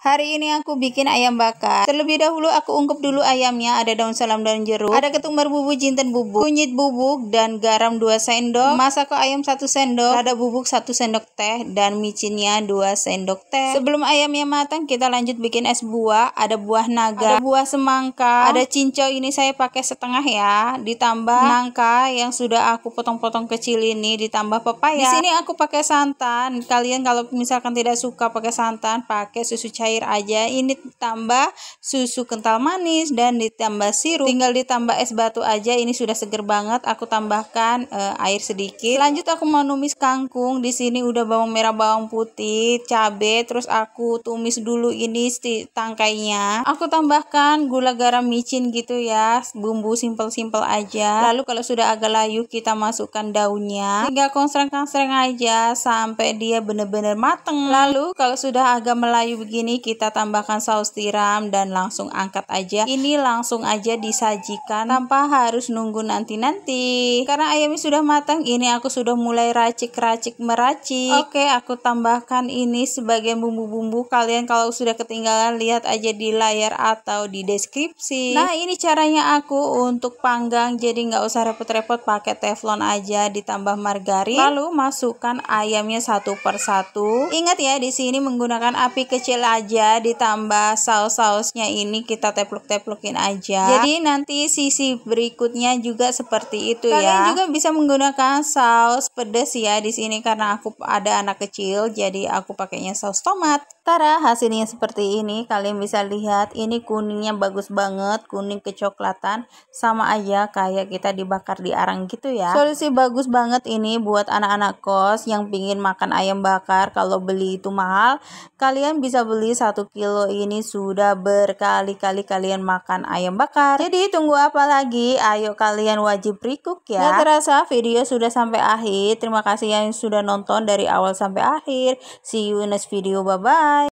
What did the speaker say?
Hari ini aku bikin ayam bakar. Terlebih dahulu aku ungkep dulu ayamnya. Ada daun salam dan jeruk, ada ketumbar bubuk jinten bubuk, kunyit bubuk dan garam 2 sendok. Masak ke ayam 1 sendok, Ada bubuk 1 sendok teh dan micinnya 2 sendok teh. Sebelum ayamnya matang, kita lanjut bikin es buah. Ada buah naga, ada buah semangka, ada cincau ini saya pakai setengah ya, ditambah nangka yang sudah aku potong-potong kecil ini ditambah pepaya. Di sini aku pakai santan. Kalian kalau misalkan tidak suka pakai santan, pakai susu cair cair aja ini tambah susu kental manis dan ditambah sirup tinggal ditambah es batu aja ini sudah seger banget aku tambahkan e, air sedikit lanjut aku mau numis kangkung di sini udah bawang merah bawang putih cabe terus aku tumis dulu ini tangkainya aku tambahkan gula garam micin gitu ya bumbu simple-simple aja lalu kalau sudah agak layu kita masukkan daunnya tinggal konsreng-konsreng aja sampai dia bener bener mateng lalu kalau sudah agak melayu begini kita tambahkan saus tiram dan langsung angkat aja. Ini langsung aja disajikan tanpa harus nunggu nanti-nanti. Karena ayamnya sudah matang, ini aku sudah mulai racik-racik meracik. Oke, aku tambahkan ini sebagai bumbu-bumbu. Kalian kalau sudah ketinggalan lihat aja di layar atau di deskripsi. Nah, ini caranya aku untuk panggang jadi nggak usah repot-repot pakai teflon aja ditambah margarin. Lalu masukkan ayamnya satu persatu. Ingat ya, di sini menggunakan api kecil aja aja ditambah saus-sausnya ini kita tepluk-teplukin aja jadi nanti sisi berikutnya juga seperti itu kalian ya kalian juga bisa menggunakan saus pedas ya di sini karena aku ada anak kecil jadi aku pakainya saus tomat Tara hasilnya seperti ini kalian bisa lihat ini kuningnya bagus banget kuning kecoklatan sama aja kayak kita dibakar di arang gitu ya solusi bagus banget ini buat anak-anak kos yang pingin makan ayam bakar kalau beli itu mahal kalian bisa beli satu kilo ini sudah berkali-kali kalian makan ayam bakar. Jadi tunggu apa lagi? Ayo kalian wajib recook ya. Gak terasa video sudah sampai akhir. Terima kasih yang sudah nonton dari awal sampai akhir. See you next video. Bye-bye.